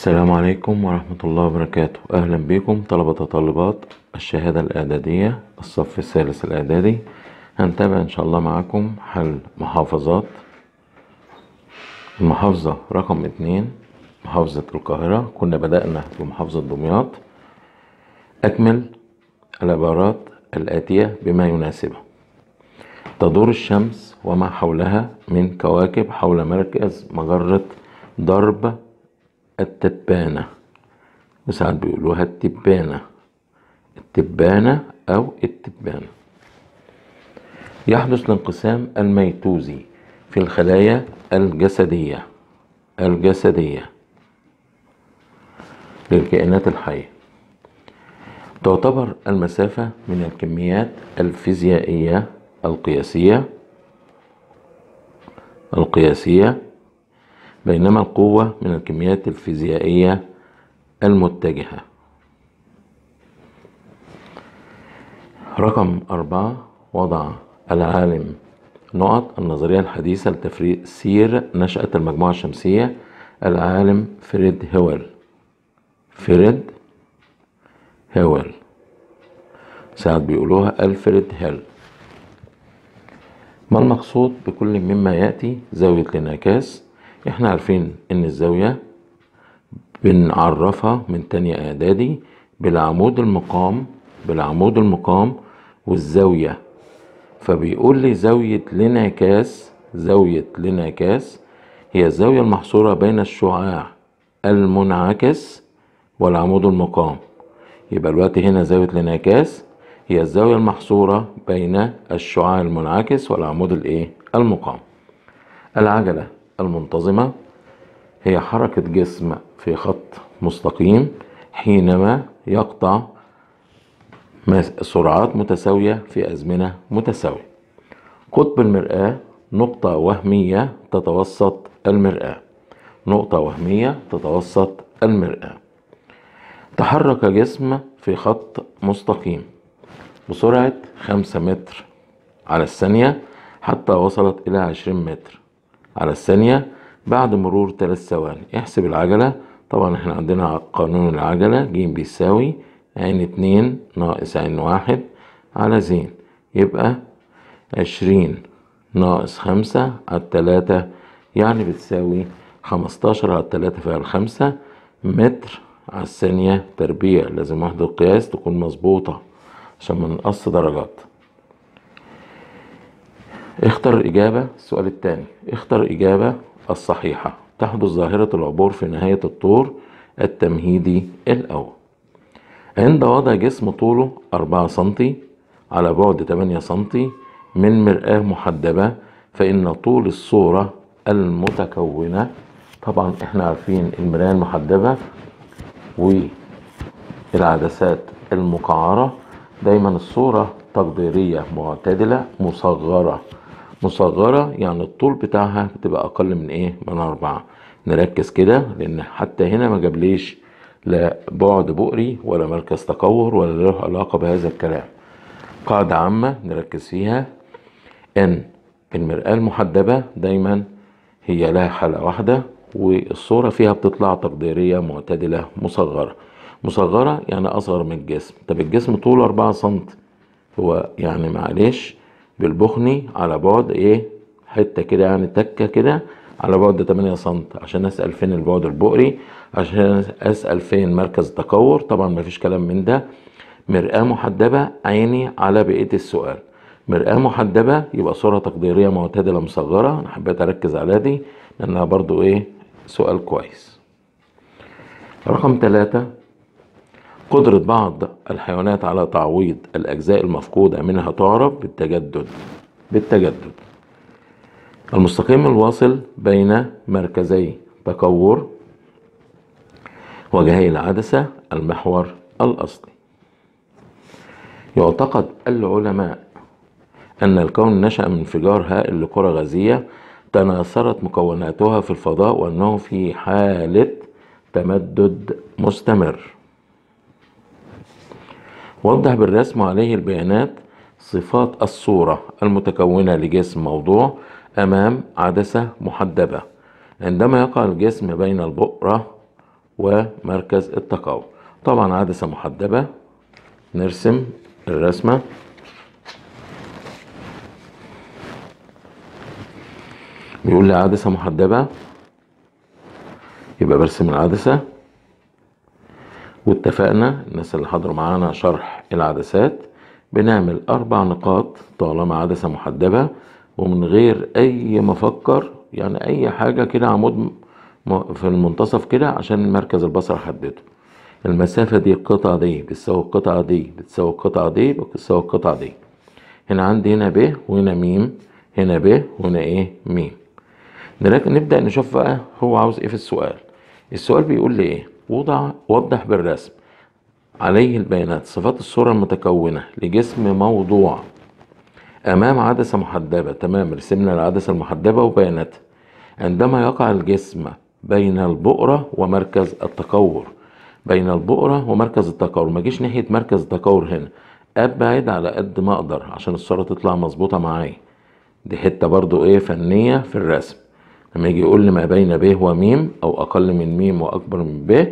السلام عليكم ورحمة الله وبركاته أهلا بكم طلبة طالبات الشهادة الإعدادية الصف الثالث الإعدادي هنتابع إن شاء الله معاكم حل محافظات المحافظة رقم اتنين محافظة القاهرة كنا بدأنا بمحافظة دمياط أكمل العبارات الآتية بما يناسبها تدور الشمس وما حولها من كواكب حول مركز مجرة درب التبانة وساعات بيقولوها التبانة التبانة أو التبانة يحدث الانقسام الميتوزي في الخلايا الجسدية الجسدية للكائنات الحية تعتبر المسافة من الكميات الفيزيائية القياسية القياسية بينما القوة من الكميات الفيزيائية المتجهة رقم أربعة وضع العالم نقط النظرية الحديثة لتفريق سير نشأة المجموعة الشمسية العالم فريد هيول فريد هيول ساعات بيقولوها ألفريد هيل ما المقصود بكل مما يأتي زاوية الانعكاس احنا عارفين ان الزاوية بنعرفها من تانية اعدادي بالعمود المقام بالعمود المقام والزاوية فبيقول لي زاوية الانعكاس زاوية الانعكاس هي الزاوية المحصورة بين الشعاع المنعكس والعمود المقام يبقى الوقت هنا زاوية الانعكاس هي الزاوية المحصورة بين الشعاع المنعكس والعمود الايه المقام العجلة المنتظمة هي حركة جسم في خط مستقيم حينما يقطع سرعات متساوية في أزمنة متساوية قطب المرآة نقطة وهمية تتوسط المرآة نقطة وهمية تتوسط المرآة تحرك جسم في خط مستقيم بسرعة 5 متر على الثانية حتى وصلت إلى 20 متر على الثانية بعد مرور ثلاث ثواني احسب العجلة طبعا احنا عندنا قانون العجلة ج بيساوي عين اتنين ناقص عين واحد على زين يبقى عشرين ناقص خمسة على التلاتة يعني بتساوي خمستاشر على التلاتة في الخمسة متر على الثانية تربيع لازم وحدة القياس تكون مظبوطة عشان ما نقص درجات اختر الإجابة السؤال الثاني اختر الإجابة الصحيحة تحدث ظاهرة العبور في نهاية الطور التمهيدي الأول عند وضع جسم طوله 4 سم على بعد 8 سم من مرآة محدبة فإن طول الصورة المتكونة طبعا احنا عارفين المرآة المحدبة والعدسات المقعرة دايما الصورة تقديرية معتدلة مصغرة مصغرة يعني الطول بتاعها بتبقى أقل من إيه من أربعة نركز كده لأن حتى هنا ما جابليش لا بعد بؤري ولا مركز تقور ولا له علاقة بهذا الكلام قاعدة عامة نركز فيها أن المرآة المحدبة دايما هي لها حلقة واحدة والصورة فيها بتطلع تقديرية معتدلة مصغرة مصغرة يعني أصغر من الجسم طب الجسم طوله اربعة سنت هو يعني معلش بالبخني على بعد ايه حته كده يعني تكه كده على بعد 8 سم عشان اسال فين البعد البؤري عشان اسال فين مركز التكور طبعا مفيش كلام من ده مرآة محدبة عيني على بقية السؤال مرآة محدبة يبقى صورة تقديرية معتدلة مصغرة أنا حبيت أركز على دي لأنها برضو إيه سؤال كويس رقم ثلاثة قدرة بعض الحيوانات على تعويض الأجزاء المفقودة منها تعرف بالتجدد بالتجدد المستقيم الواصل بين مركزي تكور وجهي العدسة المحور الأصلي يعتقد العلماء أن الكون نشأ من انفجار هائل لكرة غازية تناثرت مكوناتها في الفضاء وأنه في حالة تمدد مستمر وضح بالرسم عليه البيانات صفات الصورة المتكونة لجسم موضوع أمام عدسة محدبة عندما يقع الجسم بين البؤرة ومركز التقاوم طبعا عدسة محدبة نرسم الرسمة بيقول لي عدسة محدبة يبقى برسم العدسة واتفقنا الناس اللي حضروا معانا شرح العدسات بنعمل أربع نقاط طالما عدسة محدبة ومن غير أي مفكر يعني أي حاجة كده عمود في المنتصف كده عشان مركز البصر حدده المسافة دي القطعة دي بتساوي القطعة دي بتساوي القطعة دي بتساوي القطعة دي هنا عندي هنا ب وهنا م هنا ب وهنا ايه م نبدأ نشوف بقى هو عاوز ايه في السؤال السؤال بيقول لي ايه وضع وضح بالرسم عليه البيانات صفات الصورة المتكونة لجسم موضوع أمام عدسة محدبة تمام رسمنا العدسة المحدبة وبياناتها عندما يقع الجسم بين البؤرة ومركز التكور بين البؤرة ومركز التكور ما جيش ناحية مركز التكور هنا أبعد على قد ما أقدر عشان الصورة تطلع مظبوطة معايا دي حتة برضو إيه فنية في الرسم لما يجي يقول لي ما بين ب وميم او اقل من ميم واكبر من ب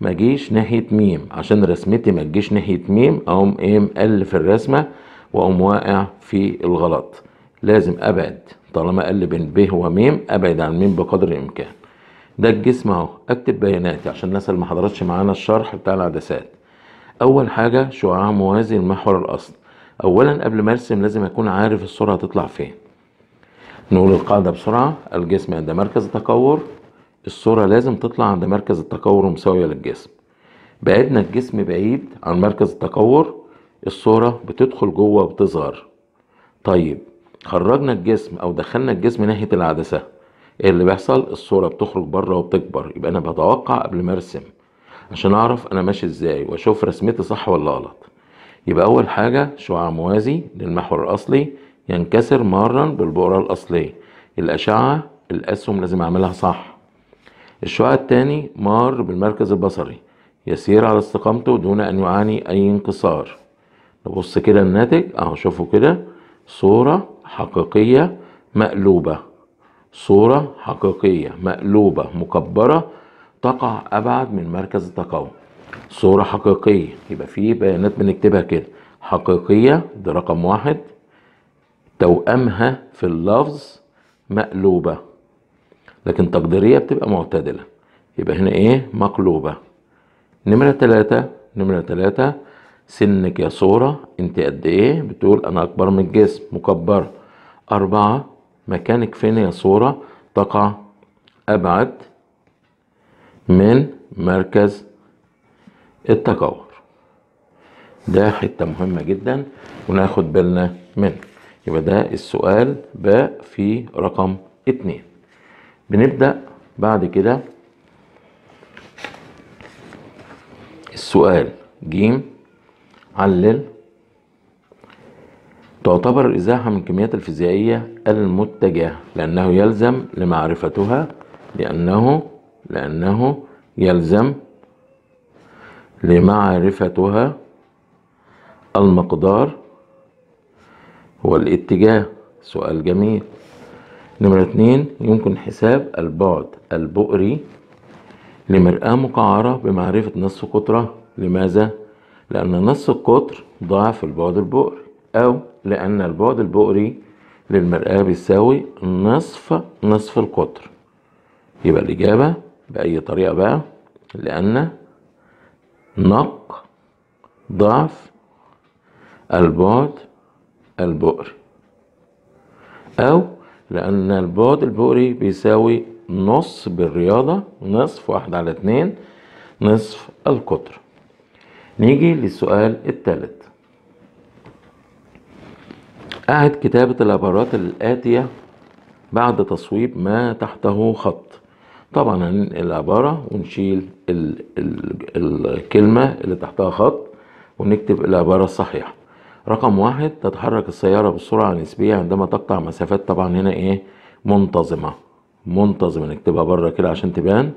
ما جيش ناحيه ميم عشان رسمتي ما تجيش ناحيه ميم اقوم ايه مقل في الرسمه واقوم واقع في الغلط لازم ابعد طالما اقل بين ب وميم ابعد عن ميم بقدر الامكان ده الجسم اهو اكتب بياناتي عشان الناس اللي ما حضرتش معانا الشرح بتاع العدسات اول حاجه شعاع موازي لمحور الاصل اولا قبل ما ارسم لازم اكون عارف الصوره هتطلع فين نقول القاعدة بسرعة الجسم عند مركز التكور الصورة لازم تطلع عند مركز التكور مساوية للجسم بعدنا الجسم بعيد عن مركز التكور الصورة بتدخل جوه وبتظهر طيب خرجنا الجسم او دخلنا الجسم ناحية العدسة ايه اللي بيحصل الصورة بتخرج بره وبتكبر يبقى انا بتوقع قبل ما ارسم عشان اعرف انا ماشي ازاي واشوف رسمتي صح ولا غلط يبقى اول حاجة شعاع موازي للمحور الاصلي ينكسر مرا بالبؤرة الأصلية الأشعة الأسهم لازم أعملها صح الشعاع التاني مار بالمركز البصري يسير على استقامته دون أن يعاني أي انكسار نبص كده الناتج أهو شوفوا كده صورة حقيقية مقلوبة صورة حقيقية مقلوبة مكبرة تقع أبعد من مركز التقاوم صورة حقيقية يبقى فيه بيانات بنكتبها كده حقيقية ده رقم واحد توأمها في اللفظ مقلوبة لكن تقديرية بتبقى معتدلة يبقى هنا ايه مقلوبة نمرة تلاتة نمرة تلاتة سنك يا صورة انت قد ايه بتقول انا اكبر من الجسم مكبرة اربعة مكانك فين يا صورة تقع ابعد من مركز التكور ده حتة مهمة جدا وناخد بالنا منها يبقى ده السؤال ب في رقم اتنين بنبدأ بعد كده السؤال ج علل تعتبر الإزاحة من الكميات الفيزيائية المتجهة لأنه يلزم لمعرفتها لأنه لأنه يلزم لمعرفتها المقدار والاتجاه سؤال جميل نمرة اتنين يمكن حساب البعد البؤري لمرآة مقعرة بمعرفة نص قطرها لماذا؟ لأن نص القطر ضعف البعد البؤري أو لأن البعد البؤري للمرآة بيساوي نصف نصف القطر يبقى الإجابة بأي طريقة بقى لأن نق ضعف البعد البؤر أو لأن البعد البؤري بيساوي نص بالرياضة نصف واحد على اتنين نصف القطر نيجي للسؤال التالت أعد كتابة العبارات الآتية بعد تصويب ما تحته خط طبعا هننقل العبارة ونشيل ال ال الكلمة اللي تحتها خط ونكتب العبارة الصحيحة رقم واحد تتحرك السيارة بالسرعة النسبية عندما تقطع مسافات طبعا هنا ايه منتظمة منتظمة نكتبها بره كده عشان تبان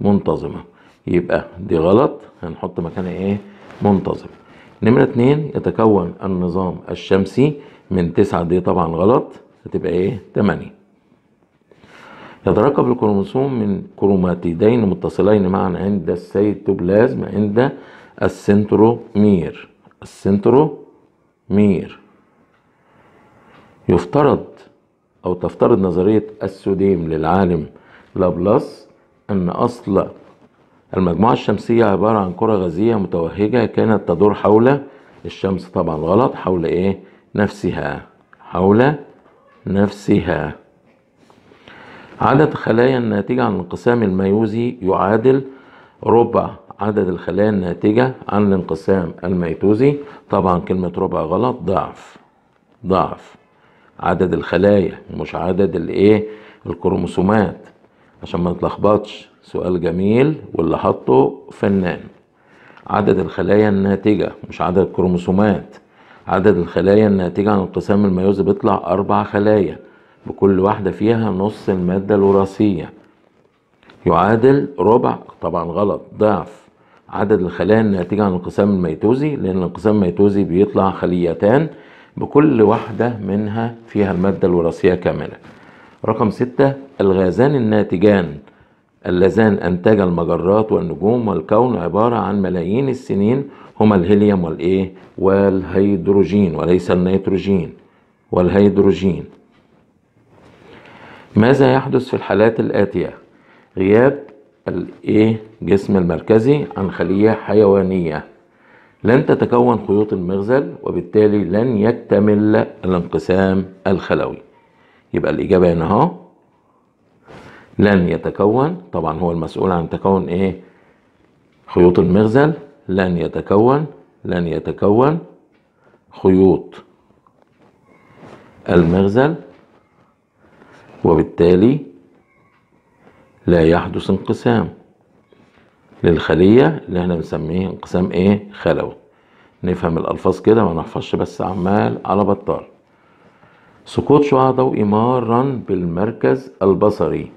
منتظمة يبقى دي غلط هنحط مكانها ايه منتظم نمرة اتنين يتكون النظام الشمسي من تسعة دي طبعا غلط هتبقى ايه تمانية يتركب الكروموسوم من كروماتيدين متصلين معا عند السيتوبلازم عند السنترومير السنترومير مير يفترض أو تفترض نظرية السوديم للعالم لابلاس أن أصل المجموعة الشمسية عبارة عن كرة غازية متوهجة كانت تدور حول الشمس طبعا غلط حول إيه؟ نفسها حول نفسها عدد خلايا الناتجة عن الانقسام الميوزي يعادل ربع عدد الخلايا الناتجة عن الانقسام الميتوزي طبعا كلمة ربع غلط ضعف ضعف عدد الخلايا مش عدد الايه الكروموسومات عشان ما نتلخبطش سؤال جميل واللي حطه فنان عدد الخلايا الناتجة مش عدد الكروموسومات عدد الخلايا الناتجة عن انقسام الميتوزي بيطلع أربع خلايا بكل واحدة فيها نص المادة الوراثية يعادل ربع طبعا غلط ضعف عدد الخلايا الناتجة عن الانقسام الميتوزي لأن الانقسام الميتوزي بيطلع خليتان بكل واحدة منها فيها المادة الوراثية كاملة رقم ستة الغازان الناتجان اللذان أنتجا المجرات والنجوم والكون عبارة عن ملايين السنين هما الهيليوم والإيه والهيدروجين وليس النيتروجين والهيدروجين ماذا يحدث في الحالات الآتية غياب الايه جسم المركزي عن خلية حيوانية لن تتكون خيوط المغزل وبالتالي لن يكتمل الانقسام الخلوي يبقى الإجابة هنا اهو لن يتكون طبعا هو المسؤول عن تكون ايه خيوط المغزل لن يتكون لن يتكون خيوط المغزل وبالتالي لا يحدث انقسام للخلية اللي احنا بنسميه انقسام ايه خلوي نفهم الألفاظ كده ما نحفظش بس عمال على بطال سقوط شعاع ضوئي مارا بالمركز البصري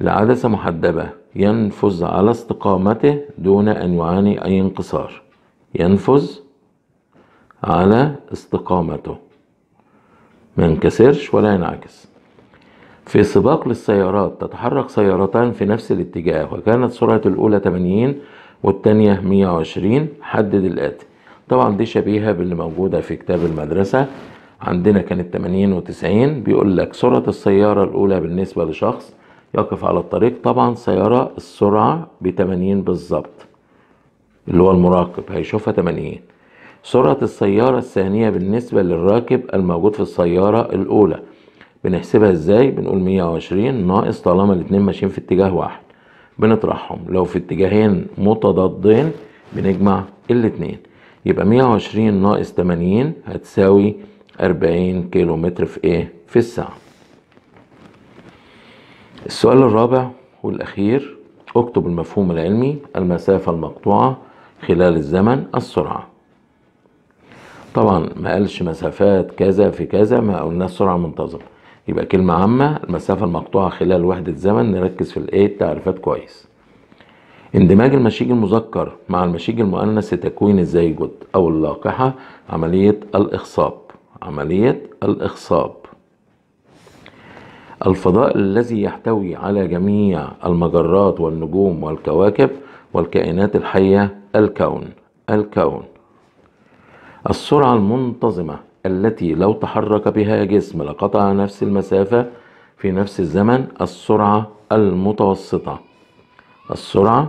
لعدسة محدبة ينفذ على استقامته دون أن يعاني أي انقصار ينفذ على استقامته ما ينكسرش ولا ينعكس في سباق للسيارات تتحرك سيارتان في نفس الاتجاه وكانت سرعة الأولى 80 والتانية 120 حدد الآتي طبعا دي شبيهة باللي موجودة في كتاب المدرسة عندنا كانت 80 و 90 بيقول لك سرعة السيارة الأولى بالنسبة لشخص يقف على الطريق طبعا سيارة السرعة ب 80 بالظبط اللي هو المراقب هيشوفها 80 سرعة السيارة الثانية بالنسبة للراكب الموجود في السيارة الأولى بنحسبها ازاي بنقول 120 ناقص طالما الاتنين ماشيين في اتجاه واحد بنطرحهم لو في اتجاهين متضادين بنجمع الاتنين يبقى 120 ناقص 80 هتساوي 40 كيلو متر في ايه في الساعة السؤال الرابع والأخير اكتب المفهوم العلمي المسافة المقطوعة خلال الزمن السرعة طبعا ما قالش مسافات كذا في كذا ما قلنا السرعة منتظمة يبقى كلمة عامة المسافة المقطوعة خلال وحدة زمن نركز في الإيه التعريفات كويس اندماج المشيج المذكر مع المشيج المؤنث لتكوين الزيجود أو اللاقحة عملية الإخصاب عملية الإخصاب الفضاء الذي يحتوي على جميع المجرات والنجوم والكواكب والكائنات الحية الكون الكون السرعة المنتظمة التي لو تحرك بها جسم لقطع نفس المسافة في نفس الزمن السرعة المتوسطة السرعة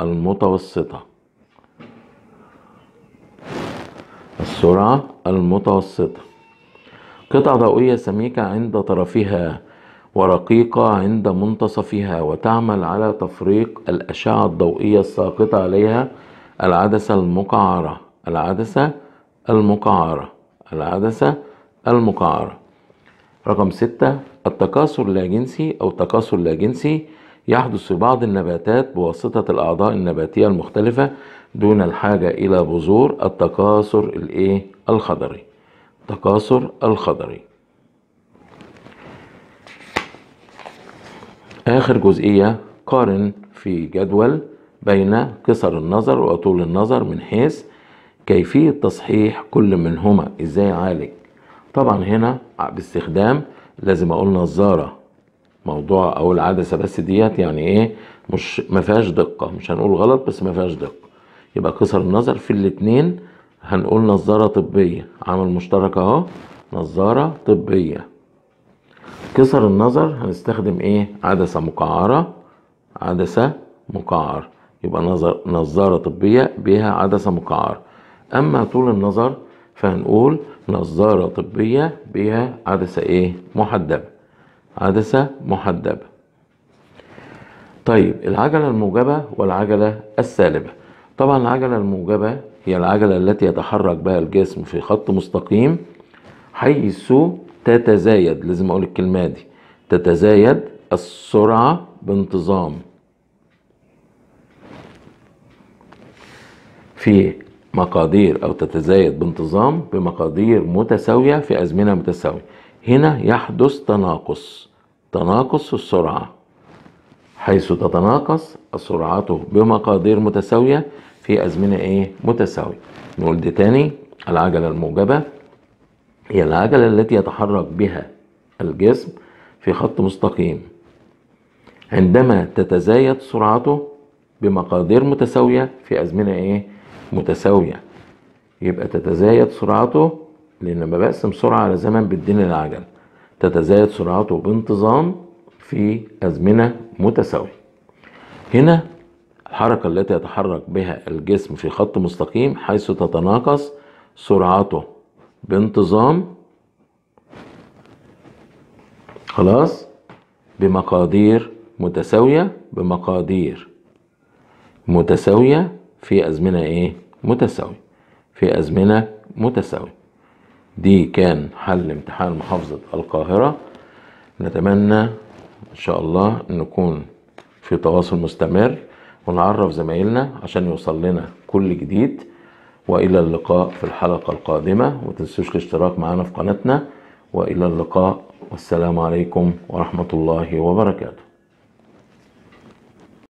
المتوسطة السرعة المتوسطة قطع ضوئية سميكة عند طرفها ورقيقة عند منتصفها وتعمل على تفريق الأشعة الضوئية الساقطة عليها العدسة المقعرة العدسة المقعرة العدسة المقعرة رقم ستة التكاثر اللاجنسي أو تكاثر اللاجنسي يحدث في بعض النباتات بواسطة الأعضاء النباتية المختلفة دون الحاجة إلى بذور التكاثر الإيه الخضري التكاثر الخضري آخر جزئية قارن في جدول بين قصر النظر وطول النظر من حيث كيفية تصحيح كل منهما ازاي اعالج طبعا هنا باستخدام لازم اقول نظارة موضوع او العدسة بس ديت يعني ايه مش ما فيهاش دقة مش هنقول غلط بس ما فيهاش دقة يبقى كسر النظر في الاتنين هنقول نظارة طبية عمل مشترك اهو نظارة طبية كسر النظر هنستخدم ايه عدسة مقعرة عدسة مقعر يبقى نظر نظارة طبية بها عدسة مقعرة أما طول النظر فهنقول نظارة طبية بها عدسة إيه؟ محدبة عدسة محدبة طيب العجلة الموجبة والعجلة السالبة طبعا العجلة الموجبة هي العجلة التي يتحرك بها الجسم في خط مستقيم حيث تتزايد لازم أقول الكلمة دي تتزايد السرعة بانتظام في مقادير أو تتزايد بانتظام بمقادير متساوية في أزمنة متساوية هنا يحدث تناقص تناقص السرعة حيث تتناقص السرعات بمقادير متساوية في أزمنة إيه متساوية نقول دي تاني العجلة الموجبة هي العجلة التي يتحرك بها الجسم في خط مستقيم عندما تتزايد سرعته بمقادير متساوية في أزمنة إيه متساوية يبقى تتزايد سرعته لأن لما بقسم سرعة على زمن بتديني العجل تتزايد سرعته بانتظام في أزمنة متساوية هنا الحركة التي يتحرك بها الجسم في خط مستقيم حيث تتناقص سرعته بانتظام خلاص بمقادير متساوية بمقادير متساوية في أزمنة إيه؟ متساوية في أزمنة متساوية دي كان حل امتحان محافظة القاهرة نتمنى إن شاء الله نكون في تواصل مستمر ونعرف زمايلنا عشان يوصل لنا كل جديد وإلى اللقاء في الحلقة القادمة وتنسوش الاشتراك معنا في قناتنا وإلى اللقاء والسلام عليكم ورحمة الله وبركاته